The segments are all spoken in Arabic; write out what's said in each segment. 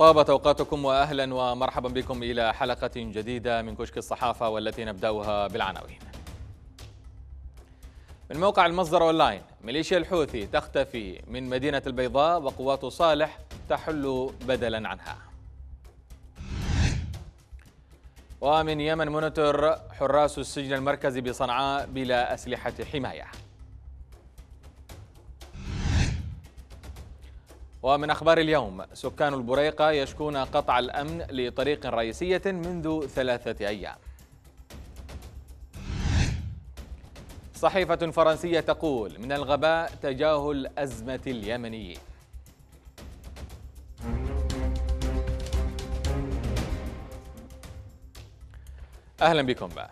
طابت اوقاتكم واهلا ومرحبا بكم الى حلقه جديده من كشك الصحافه والتي نبداها بالعناوين. من موقع المصدر اونلاين ميليشيا الحوثي تختفي من مدينه البيضاء وقوات صالح تحل بدلا عنها. ومن يمن مونيتور حراس السجن المركزي بصنعاء بلا اسلحه حمايه. ومن أخبار اليوم سكان البريقة يشكون قطع الأمن لطريق رئيسية منذ ثلاثة أيام صحيفة فرنسية تقول من الغباء تجاهل أزمة اليمنيين أهلا بكم بقى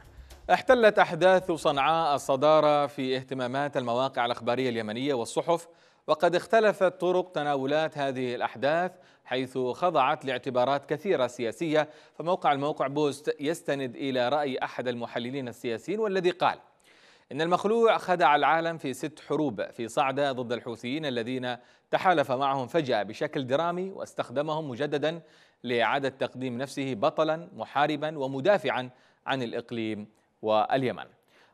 احتلت أحداث صنعاء الصدارة في اهتمامات المواقع الأخبارية اليمنية والصحف وقد اختلفت طرق تناولات هذه الأحداث حيث خضعت لاعتبارات كثيرة سياسية فموقع الموقع بوست يستند إلى رأي أحد المحللين السياسيين والذي قال إن المخلوع خدع العالم في ست حروب في صعدة ضد الحوثيين الذين تحالف معهم فجأة بشكل درامي واستخدمهم مجددا لإعادة تقديم نفسه بطلا محاربا ومدافعا عن الإقليم واليمن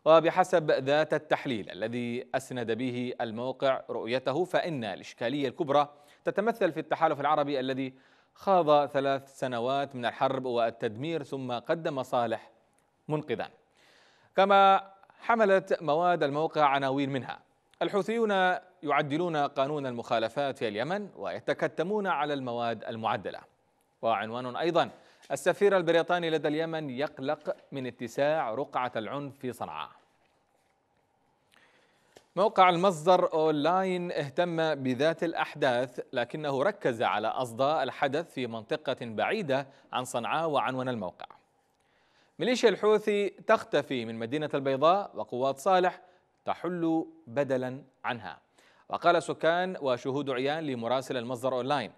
وبحسب ذات التحليل الذي أسند به الموقع رؤيته فإن الإشكالية الكبرى تتمثل في التحالف العربي الذي خاض ثلاث سنوات من الحرب والتدمير ثم قدم صالح منقذا كما حملت مواد الموقع عناوين منها الحوثيون يعدلون قانون المخالفات في اليمن ويتكتمون على المواد المعدله وعنوان ايضا السفير البريطاني لدى اليمن يقلق من اتساع رقعة العنف في صنعاء موقع المصدر أونلاين اهتم بذات الأحداث لكنه ركز على أصداء الحدث في منطقة بعيدة عن صنعاء وعنون الموقع ميليشيا الحوثي تختفي من مدينة البيضاء وقوات صالح تحل بدلا عنها وقال سكان وشهود عيان لمراسل المصدر أونلاين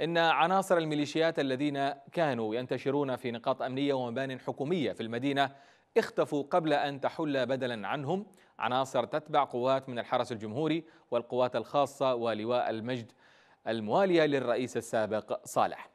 إن عناصر الميليشيات الذين كانوا ينتشرون في نقاط أمنية ومبان حكومية في المدينة اختفوا قبل أن تحل بدلا عنهم عناصر تتبع قوات من الحرس الجمهوري والقوات الخاصة ولواء المجد الموالية للرئيس السابق صالح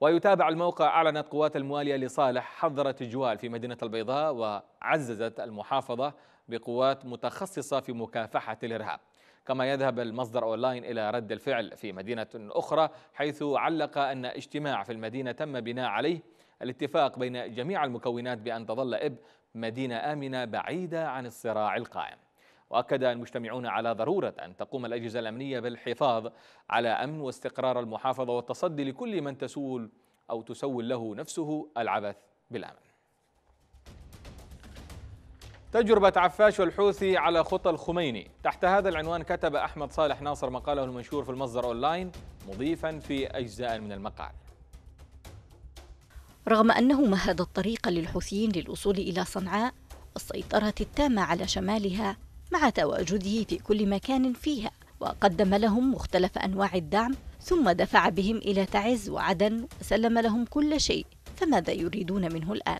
ويتابع الموقع أعلنت قوات الموالية لصالح حظر الجوال في مدينة البيضاء وعززت المحافظة بقوات متخصصة في مكافحة الإرهاب كما يذهب المصدر أونلاين إلى رد الفعل في مدينة أخرى حيث علق أن اجتماع في المدينة تم بناء عليه الاتفاق بين جميع المكونات بأن تظل إب مدينة آمنة بعيدة عن الصراع القائم وأكد المجتمعون على ضرورة أن تقوم الأجهزة الأمنية بالحفاظ على أمن واستقرار المحافظة والتصدي لكل من تسول أو تسول له نفسه العبث بالأمن تجربة عفاش والحوثي على خطى الخميني تحت هذا العنوان كتب أحمد صالح ناصر مقاله المنشور في المصدر أونلاين مضيفا في أجزاء من المقال رغم أنه مهد الطريق للحوثيين للوصول إلى صنعاء والسيطرة التامة على شمالها مع تواجده في كل مكان فيها وقدم لهم مختلف أنواع الدعم ثم دفع بهم إلى تعز وعدن وسلم لهم كل شيء فماذا يريدون منه الآن؟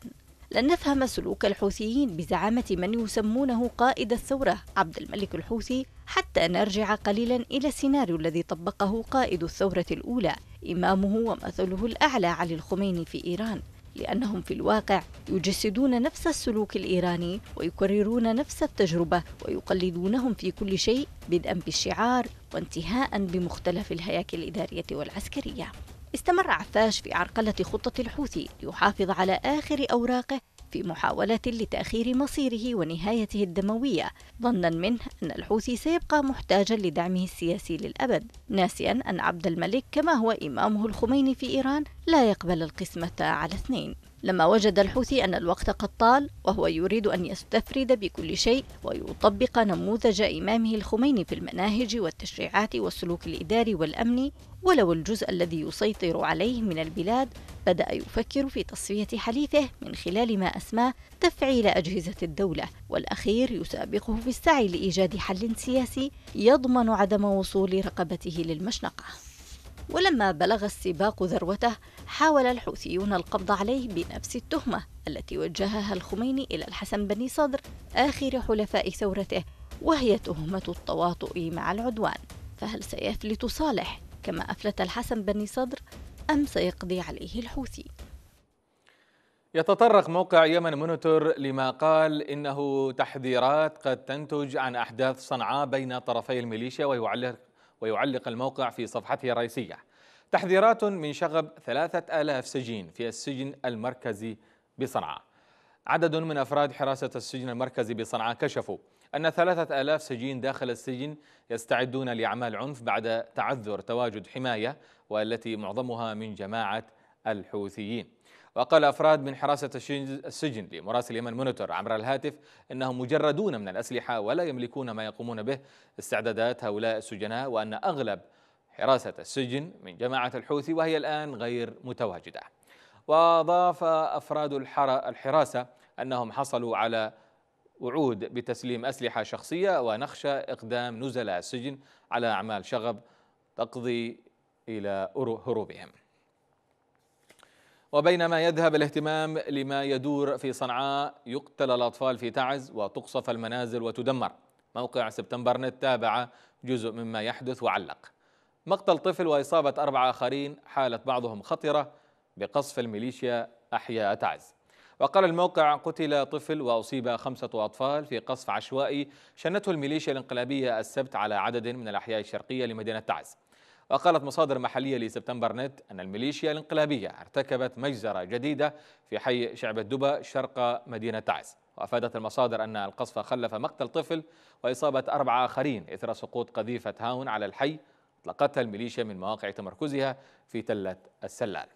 لن نفهم سلوك الحوثيين بزعامة من يسمونه قائد الثورة عبد الملك الحوثي حتى نرجع قليلا إلى السيناريو الذي طبقه قائد الثورة الأولى إمامه ومثله الأعلى علي الخميني في إيران لأنهم في الواقع يجسدون نفس السلوك الإيراني ويكررون نفس التجربة ويقلدونهم في كل شيء بدءا بالشعار وانتهاء بمختلف الهياكل الإدارية والعسكرية استمر عفاش في عرقلة خطة الحوثي ليحافظ على آخر أوراقه في محاولة لتأخير مصيره ونهايته الدموية ظنا منه أن الحوثي سيبقى محتاجا لدعمه السياسي للأبد ناسيا أن عبد الملك كما هو إمامه الخميني في إيران لا يقبل القسمة على اثنين لما وجد الحوثي أن الوقت قد طال وهو يريد أن يستفرد بكل شيء ويطبق نموذج إمامه الخميني في المناهج والتشريعات والسلوك الإداري والأمني ولو الجزء الذي يسيطر عليه من البلاد بدأ يفكر في تصفية حليفه من خلال ما أسماه تفعيل أجهزة الدولة والأخير يسابقه في السعي لإيجاد حل سياسي يضمن عدم وصول رقبته للمشنقة ولما بلغ السباق ذروته حاول الحوثيون القبض عليه بنفس التهمة التي وجهها الخميني إلى الحسن بن صدر آخر حلفاء ثورته وهي تهمة التواطؤ مع العدوان فهل سيفلت صالح كما أفلت الحسن بن صدر أم سيقضي عليه الحوثي؟ يتطرق موقع يمن مونيتور لما قال إنه تحذيرات قد تنتج عن أحداث صنعاء بين طرفي الميليشيا ويعلق, ويعلق الموقع في صفحته الرئيسية تحذيرات من شغب ثلاثة آلاف سجين في السجن المركزي بصنعاء عدد من أفراد حراسة السجن المركزي بصنعاء كشفوا أن ثلاثة آلاف سجين داخل السجن يستعدون لأعمال عنف بعد تعذر تواجد حماية والتي معظمها من جماعة الحوثيين وقال أفراد من حراسة السجن لمراسل يمن مونيتور عبر الهاتف أنهم مجردون من الأسلحة ولا يملكون ما يقومون به استعدادات هؤلاء السجناء وأن أغلب حراسة السجن من جماعة الحوثي وهي الآن غير متواجدة وأضاف أفراد الحراسة أنهم حصلوا على وعود بتسليم أسلحة شخصية ونخشى إقدام نزلاء السجن على أعمال شغب تقضي إلى هروبهم وبينما يذهب الاهتمام لما يدور في صنعاء يقتل الأطفال في تعز وتقصف المنازل وتدمر موقع سبتمبر نت تابع جزء مما يحدث وعلق مقتل طفل وإصابة أربعة آخرين حالة بعضهم خطرة بقصف الميليشيا أحياء تعز وقال الموقع قتل طفل وأصيب خمسة أطفال في قصف عشوائي شنته الميليشيا الانقلابية السبت على عدد من الأحياء الشرقية لمدينة تعز وقالت مصادر محلية لسبتمبر نت أن الميليشيا الانقلابية ارتكبت مجزرة جديدة في حي شعب الدبا شرق مدينة تعز وأفادت المصادر أن القصف خلف مقتل طفل وإصابة أربعة آخرين إثر سقوط قذيفة هاون على الحي أطلقتها الميليشيا من مواقع تمركزها في تلة السلال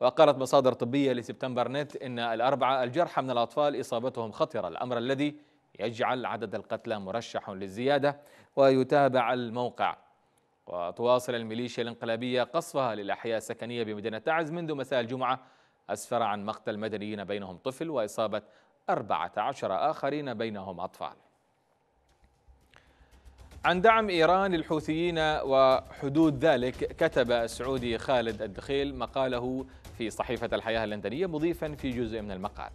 وقالت مصادر طبية لسبتمبر نت إن الأربعة الجرحى من الأطفال إصابتهم خطرة الأمر الذي يجعل عدد القتلى مرشح للزيادة ويتابع الموقع وتواصل الميليشيا الانقلابية قصفها للأحياء السكنية بمدينة تعز منذ مساء الجمعة أسفر عن مقتل مدنيين بينهم طفل وإصابة 14 آخرين بينهم أطفال عن دعم إيران للحوثيين وحدود ذلك كتب السعودي خالد الدخيل مقاله في صحيفة الحياة اللندنية مضيفا في جزء من المقال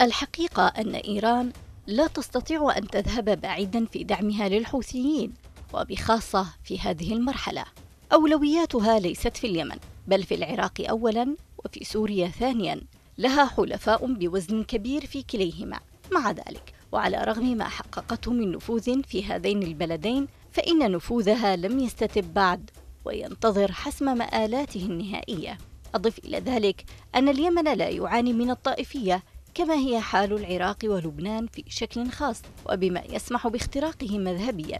الحقيقة أن إيران لا تستطيع أن تذهب بعيدا في دعمها للحوثيين وبخاصة في هذه المرحلة أولوياتها ليست في اليمن بل في العراق أولا وفي سوريا ثانيا لها حلفاء بوزن كبير في كليهما مع ذلك وعلى رغم ما حققته من نفوذ في هذين البلدين فإن نفوذها لم يستتب بعد وينتظر حسم مآلاته النهائية أضف إلى ذلك أن اليمن لا يعاني من الطائفية كما هي حال العراق ولبنان في شكل خاص وبما يسمح باختراقه مذهبيا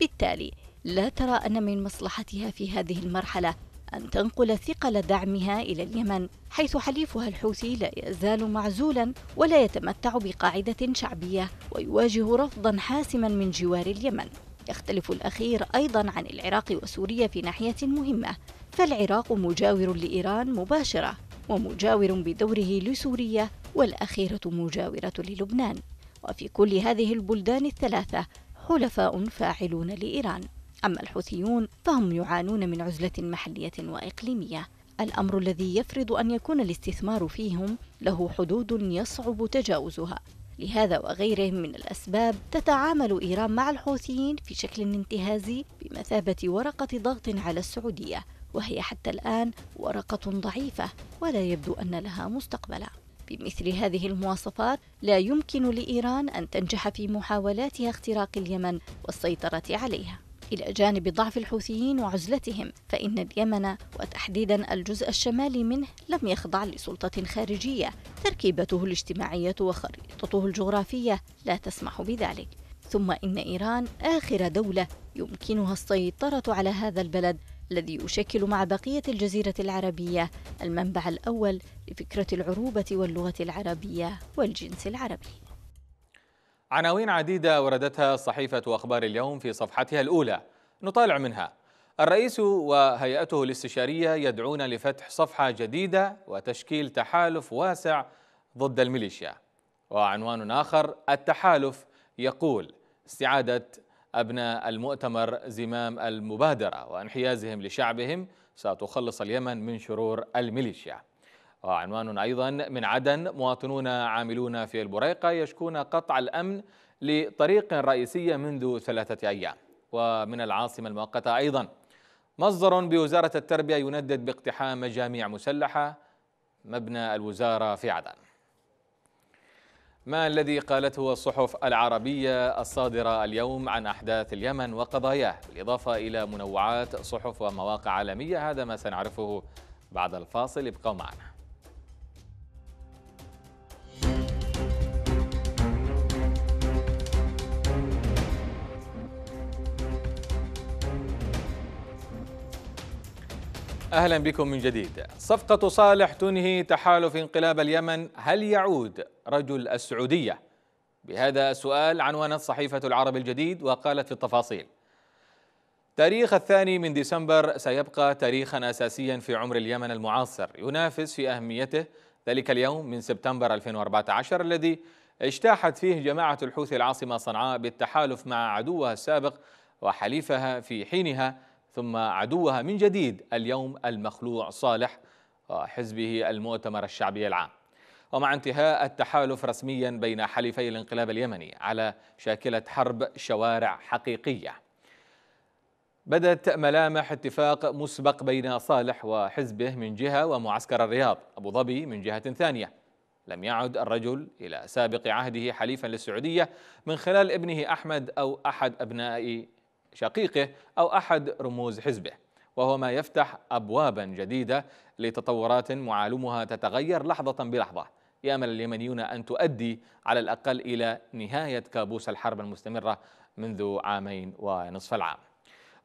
بالتالي لا ترى أن من مصلحتها في هذه المرحلة أن تنقل ثقل دعمها إلى اليمن حيث حليفها الحوثي لا يزال معزولا ولا يتمتع بقاعدة شعبية ويواجه رفضا حاسما من جوار اليمن يختلف الأخير أيضا عن العراق وسوريا في ناحية مهمة فالعراق مجاور لإيران مباشرة ومجاور بدوره لسوريا والأخيرة مجاورة للبنان وفي كل هذه البلدان الثلاثة حلفاء فاعلون لإيران أما الحوثيون فهم يعانون من عزلة محلية وإقليمية الأمر الذي يفرض أن يكون الاستثمار فيهم له حدود يصعب تجاوزها لهذا وغيره من الأسباب تتعامل إيران مع الحوثيين في شكل انتهازي بمثابة ورقة ضغط على السعودية وهي حتى الآن ورقة ضعيفة ولا يبدو أن لها مستقبلا بمثل هذه المواصفات لا يمكن لإيران أن تنجح في محاولاتها اختراق اليمن والسيطرة عليها إلى جانب ضعف الحوثيين وعزلتهم فإن اليمن وتحديدا الجزء الشمالي منه لم يخضع لسلطة خارجية تركيبته الاجتماعية وخريطته الجغرافية لا تسمح بذلك ثم إن إيران آخر دولة يمكنها السيطرة على هذا البلد الذي يشكل مع بقية الجزيرة العربية المنبع الأول لفكرة العروبة واللغة العربية والجنس العربي عناوين عديدة وردتها صحيفة أخبار اليوم في صفحتها الأولى نطالع منها الرئيس وهيئته الاستشارية يدعون لفتح صفحة جديدة وتشكيل تحالف واسع ضد الميليشيا وعنوان آخر التحالف يقول استعادة أبناء المؤتمر زمام المبادرة وانحيازهم لشعبهم ستخلص اليمن من شرور الميليشيا وعنوان آه، أيضا من عدن مواطنون عاملون في البريقة يشكون قطع الأمن لطريق رئيسية منذ ثلاثة أيام ومن العاصمة المؤقتة أيضا مصدر بوزارة التربية يندد باقتحام مجاميع مسلحة مبنى الوزارة في عدن ما الذي قالته الصحف العربية الصادرة اليوم عن أحداث اليمن وقضاياه بالإضافة إلى منوعات صحف ومواقع عالمية هذا ما سنعرفه بعد الفاصل ابقوا معنا أهلا بكم من جديد صفقة صالح تنهي تحالف انقلاب اليمن هل يعود رجل السعودية؟ بهذا السؤال عنونت صحيفة العرب الجديد وقالت في التفاصيل تاريخ الثاني من ديسمبر سيبقى تاريخا أساسيا في عمر اليمن المعاصر ينافس في أهميته ذلك اليوم من سبتمبر 2014 الذي اجتاحت فيه جماعة الحوثي العاصمة صنعاء بالتحالف مع عدوها السابق وحليفها في حينها ثم عدوها من جديد اليوم المخلوع صالح وحزبه المؤتمر الشعبي العام ومع انتهاء التحالف رسميا بين حليفي الانقلاب اليمني على شاكلة حرب شوارع حقيقية بدت ملامح اتفاق مسبق بين صالح وحزبه من جهة ومعسكر الرياض أبو ظبي من جهة ثانية لم يعد الرجل إلى سابق عهده حليفا للسعودية من خلال ابنه أحمد أو أحد أبناء شقيقه أو أحد رموز حزبه وهو ما يفتح أبوابا جديدة لتطورات معالمها تتغير لحظة بلحظة يأمل اليمنيون أن تؤدي على الأقل إلى نهاية كابوس الحرب المستمرة منذ عامين ونصف العام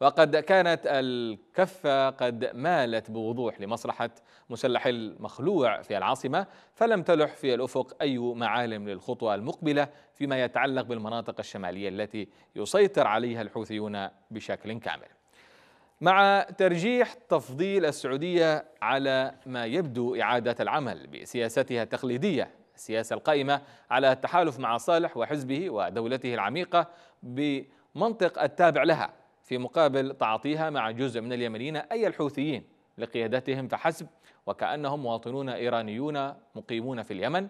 وقد كانت الكفة قد مالت بوضوح لمصلحة مسلح المخلوع في العاصمة فلم تلح في الأفق أي معالم للخطوة المقبلة فيما يتعلق بالمناطق الشمالية التي يسيطر عليها الحوثيون بشكل كامل مع ترجيح تفضيل السعودية على ما يبدو إعادة العمل بسياستها التقليدية السياسة القائمة على التحالف مع صالح وحزبه ودولته العميقة بمنطق التابع لها في مقابل تعاطيها مع جزء من اليمنيين أي الحوثيين لقيادتهم فحسب وكأنهم مواطنون إيرانيون مقيمون في اليمن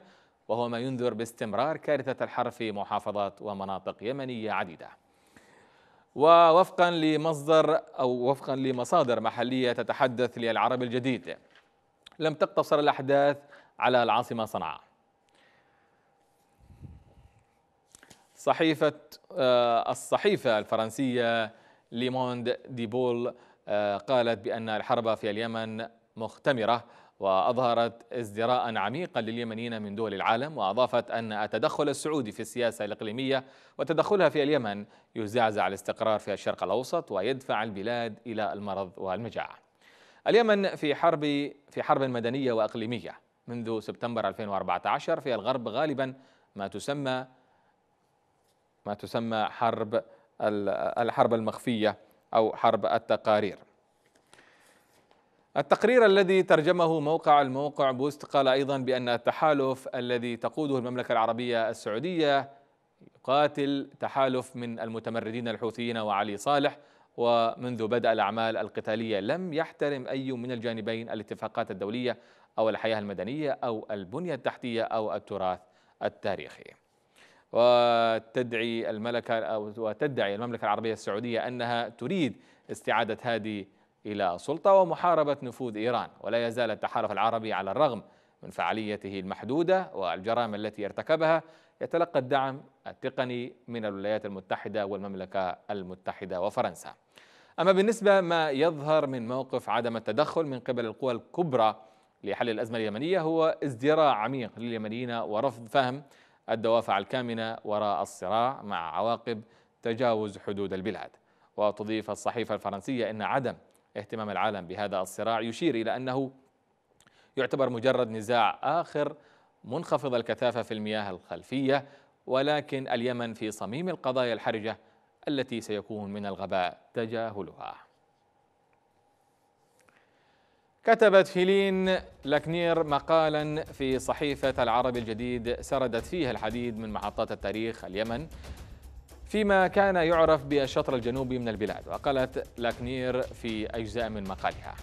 وهو ما ينذر باستمرار كارثة الحرب في محافظات ومناطق يمنية عديدة ووفقا لمصدر أو وفقا لمصادر محلية تتحدث للعرب الجديد لم تقتصر الأحداث على العاصمة صنعاء صحيفة آه، الصحيفة الفرنسية ليموند ديبول آه، قالت بأن الحرب في اليمن مختمرة وأظهرت ازدراء عميقا لليمنيين من دول العالم وأضافت أن التدخل السعودي في السياسة الإقليمية وتدخلها في اليمن يزعزع الاستقرار في الشرق الأوسط ويدفع البلاد إلى المرض والمجاعة اليمن في حرب في حرب مدنية وإقليمية منذ سبتمبر 2014 في الغرب غالبا ما تسمى ما تسمى حرب الحرب المخفية أو حرب التقارير التقرير الذي ترجمه موقع الموقع بوست قال أيضا بأن التحالف الذي تقوده المملكة العربية السعودية يقاتل تحالف من المتمردين الحوثيين وعلي صالح ومنذ بدأ الأعمال القتالية لم يحترم أي من الجانبين الاتفاقات الدولية أو الحياة المدنية أو البنية التحتية أو التراث التاريخي وتدعي الملكة أو وتدعي المملكة العربية السعودية أنها تريد استعادة هادي إلى سلطة ومحاربة نفوذ إيران ولا يزال التحالف العربي على الرغم من فعاليته المحدودة والجرائم التي ارتكبها يتلقى الدعم التقني من الولايات المتحدة والمملكة المتحدة وفرنسا أما بالنسبة ما يظهر من موقف عدم التدخل من قبل القوى الكبرى لحل الأزمة اليمنية هو ازدراء عميق لليمنيين ورفض فهم الدوافع الكامنة وراء الصراع مع عواقب تجاوز حدود البلاد وتضيف الصحيفة الفرنسية أن عدم اهتمام العالم بهذا الصراع يشير إلى أنه يعتبر مجرد نزاع آخر منخفض الكثافة في المياه الخلفية ولكن اليمن في صميم القضايا الحرجة التي سيكون من الغباء تجاهلها كتبت فيلين لكنير مقالا في صحيفة العرب الجديد سردت فيها الحديد من محطات التاريخ اليمن فيما كان يعرف بالشطر الجنوبي من البلاد وقالت لكنير في أجزاء من مقالها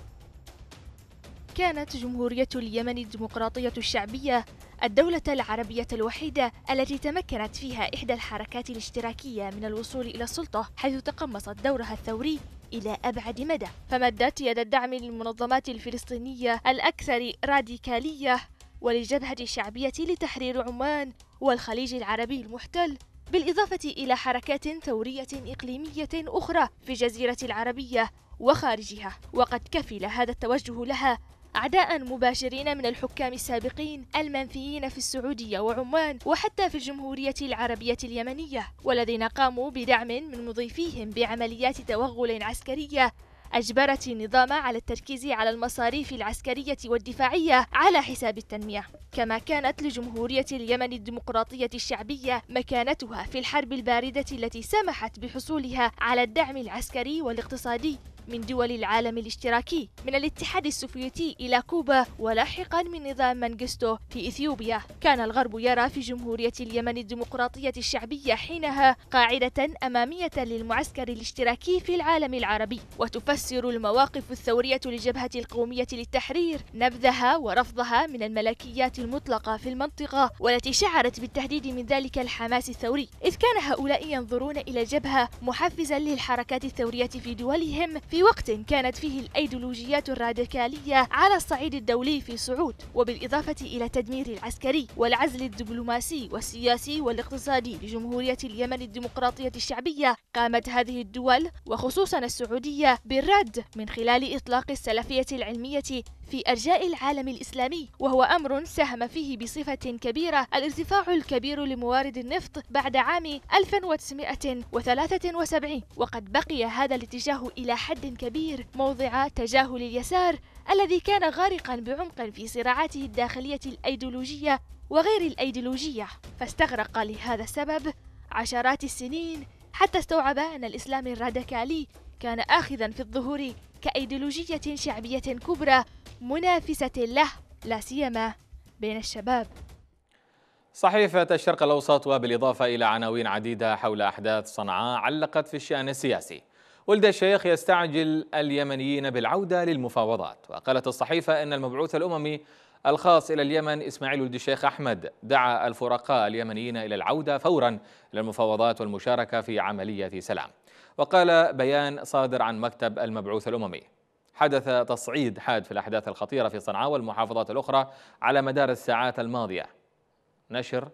كانت جمهورية اليمن الديمقراطية الشعبية الدولة العربية الوحيدة التي تمكنت فيها إحدى الحركات الاشتراكية من الوصول إلى السلطة حيث تقمصت دورها الثوري إلى أبعد مدى فمدت يد الدعم للمنظمات الفلسطينية الأكثر راديكالية وللجبهة الشعبية لتحرير عمان والخليج العربي المحتل بالإضافة إلى حركات ثورية إقليمية أخرى في الجزيرة العربية وخارجها وقد كفل هذا التوجه لها أعداء مباشرين من الحكام السابقين المنفيين في السعودية وعمان وحتى في الجمهورية العربية اليمنية والذين قاموا بدعم من مضيفيهم بعمليات توغل عسكرية أجبرت النظام على التركيز على المصاريف العسكرية والدفاعية على حساب التنمية كما كانت لجمهورية اليمن الديمقراطية الشعبية مكانتها في الحرب الباردة التي سمحت بحصولها على الدعم العسكري والاقتصادي من دول العالم الاشتراكي من الاتحاد السوفيتي إلى كوبا ولاحقا من نظام منغستو في إثيوبيا كان الغرب يرى في جمهورية اليمن الديمقراطية الشعبية حينها قاعدة أمامية للمعسكر الاشتراكي في العالم العربي وتفسر المواقف الثورية للجبهة القومية للتحرير نبذها ورفضها من الملكيات المطلقة في المنطقة والتي شعرت بالتهديد من ذلك الحماس الثوري إذ كان هؤلاء ينظرون إلى الجبهة محفزا للحركات الثورية في دولهم في وقت كانت فيه الأيديولوجيات الراديكالية على الصعيد الدولي في صعود وبالإضافة إلى التدمير العسكري والعزل الدبلوماسي والسياسي والاقتصادي لجمهورية اليمن الديمقراطية الشعبية قامت هذه الدول وخصوصا السعودية بالرد من خلال إطلاق السلفية العلمية في أرجاء العالم الإسلامي وهو أمر ساهم فيه بصفة كبيرة الارتفاع الكبير لموارد النفط بعد عام 1973 وقد بقي هذا الاتجاه إلى حد كبير موضع تجاهل اليسار الذي كان غارقا بعمق في صراعاته الداخلية الأيديولوجية وغير الأيديولوجية فاستغرق لهذا السبب عشرات السنين حتى استوعب أن الإسلام الراديكالي كان آخذا في الظهور كأيديولوجية شعبية كبرى منافسة له لا سيما بين الشباب صحيفة الشرق الأوسط وبالإضافة إلى عناوين عديدة حول أحداث صنعاء علقت في الشأن السياسي ولد الشيخ يستعجل اليمنيين بالعودة للمفاوضات وقالت الصحيفة أن المبعوث الأممي الخاص إلى اليمن إسماعيل ولد الشيخ أحمد دعا الفرقاء اليمنيين إلى العودة فورا للمفاوضات والمشاركة في عملية سلام وقال بيان صادر عن مكتب المبعوث الأممي حدث تصعيد حاد في الأحداث الخطيرة في صنعاء والمحافظات الأخرى على مدار الساعات الماضية نشر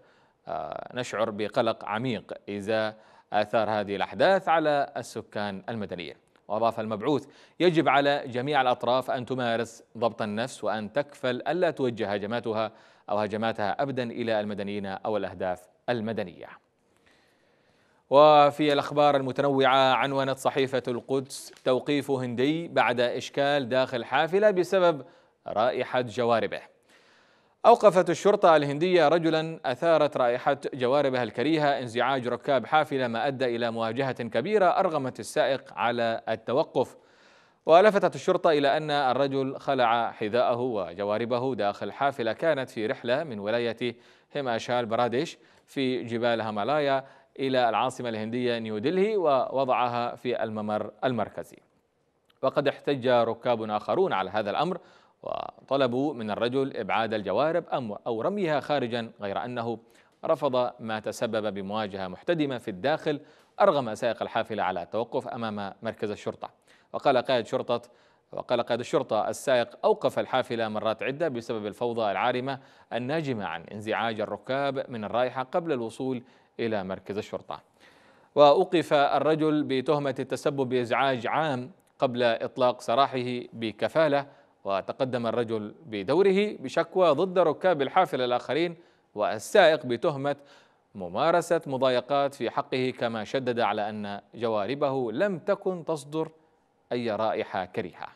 آه، نشعر بقلق عميق إذا آثار هذه الأحداث على السكان المدنيين وأضاف المبعوث يجب على جميع الأطراف أن تمارس ضبط النفس وأن تكفل ألا توجه هجماتها أو هجماتها أبدا إلى المدنيين أو الأهداف المدنية وفي الأخبار المتنوعة عنونت صحيفة القدس توقيف هندي بعد إشكال داخل حافلة بسبب رائحة جواربه أوقفت الشرطة الهندية رجلا أثارت رائحة جواربه الكريهة انزعاج ركاب حافلة ما أدى إلى مواجهة كبيرة أرغمت السائق على التوقف ولفتت الشرطة إلى أن الرجل خلع حذاءه وجواربه داخل حافلة كانت في رحلة من ولاية هماشال براديش في جبال هيمالايا إلى العاصمة الهندية نيودلهي ووضعها في الممر المركزي وقد احتج ركاب آخرون على هذا الأمر وطلبوا من الرجل إبعاد الجوارب أو رميها خارجا غير أنه رفض ما تسبب بمواجهة محتدمة في الداخل أرغم سائق الحافلة على التوقف أمام مركز الشرطة وقال قائد شرطة وقال قائد الشرطة السائق أوقف الحافلة مرات عدة بسبب الفوضى العارمة الناجمة عن انزعاج الركاب من الرائحة قبل الوصول إلى مركز الشرطة وأوقف الرجل بتهمة التسبب بإزعاج عام قبل إطلاق سراحه بكفالة وتقدم الرجل بدوره بشكوى ضد ركاب الحافلة الآخرين والسائق بتهمة ممارسة مضايقات في حقه كما شدد على أن جواربه لم تكن تصدر أي رائحة كريهة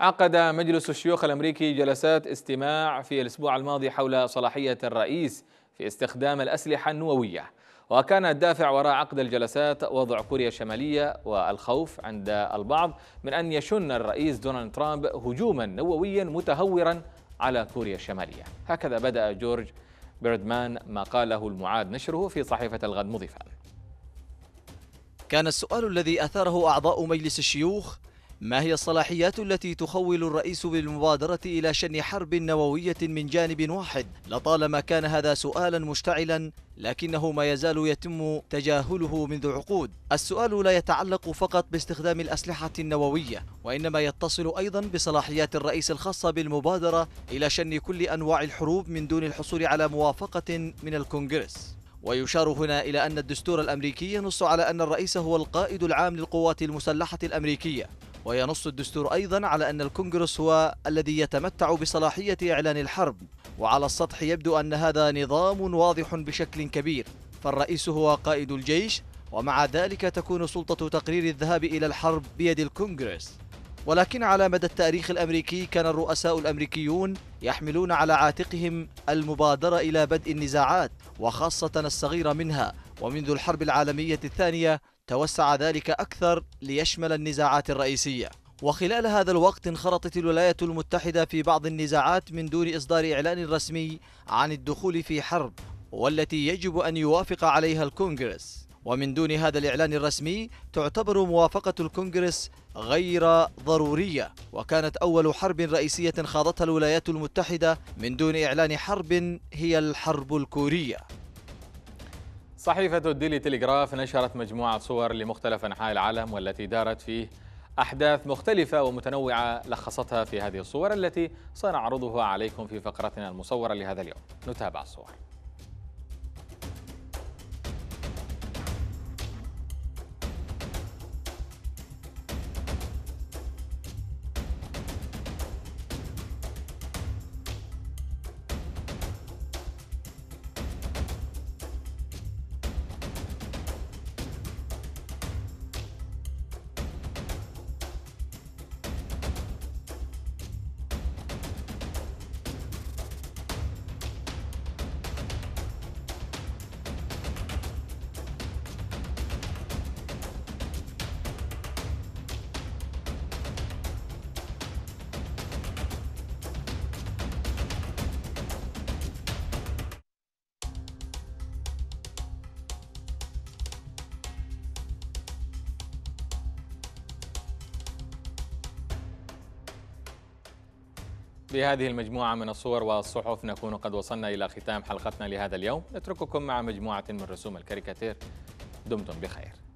عقد مجلس الشيوخ الأمريكي جلسات استماع في الأسبوع الماضي حول صلاحية الرئيس في استخدام الأسلحة النووية وكان الدافع وراء عقد الجلسات وضع كوريا الشمالية والخوف عند البعض من أن يشن الرئيس دونالد ترامب هجوما نوويا متهورا على كوريا الشمالية هكذا بدأ جورج بيردمان ما قاله المعاد نشره في صحيفة الغد مضيفا كان السؤال الذي أثاره أعضاء مجلس الشيوخ ما هي الصلاحيات التي تخول الرئيس بالمبادرة إلى شن حرب نووية من جانب واحد؟ لطالما كان هذا سؤالا مشتعلا لكنه ما يزال يتم تجاهله منذ عقود السؤال لا يتعلق فقط باستخدام الأسلحة النووية وإنما يتصل أيضا بصلاحيات الرئيس الخاصة بالمبادرة إلى شن كل أنواع الحروب من دون الحصول على موافقة من الكونغرس ويشار هنا إلى أن الدستور الأمريكي ينص على أن الرئيس هو القائد العام للقوات المسلحة الأمريكية وينص الدستور أيضا على أن الكونغرس هو الذي يتمتع بصلاحية إعلان الحرب وعلى السطح يبدو أن هذا نظام واضح بشكل كبير فالرئيس هو قائد الجيش ومع ذلك تكون سلطة تقرير الذهاب إلى الحرب بيد الكونغرس ولكن على مدى التاريخ الأمريكي كان الرؤساء الأمريكيون يحملون على عاتقهم المبادرة إلى بدء النزاعات وخاصة الصغيرة منها ومنذ الحرب العالمية الثانية توسع ذلك أكثر ليشمل النزاعات الرئيسية وخلال هذا الوقت انخرطت الولايات المتحدة في بعض النزاعات من دون إصدار إعلان رسمي عن الدخول في حرب والتي يجب أن يوافق عليها الكونغرس ومن دون هذا الإعلان الرسمي تعتبر موافقة الكونغرس غير ضرورية وكانت أول حرب رئيسية خاضتها الولايات المتحدة من دون إعلان حرب هي الحرب الكورية صحيفة الديلي تيليغراف نشرت مجموعة صور لمختلف أنحاء العالم والتي دارت فيه أحداث مختلفة ومتنوعة لخصتها في هذه الصور التي سنعرضها عليكم في فقرتنا المصورة لهذا اليوم نتابع الصور بهذه المجموعة من الصور والصحف نكون قد وصلنا إلى ختام حلقتنا لهذا اليوم نترككم مع مجموعة من رسوم الكاريكاتير دمتم بخير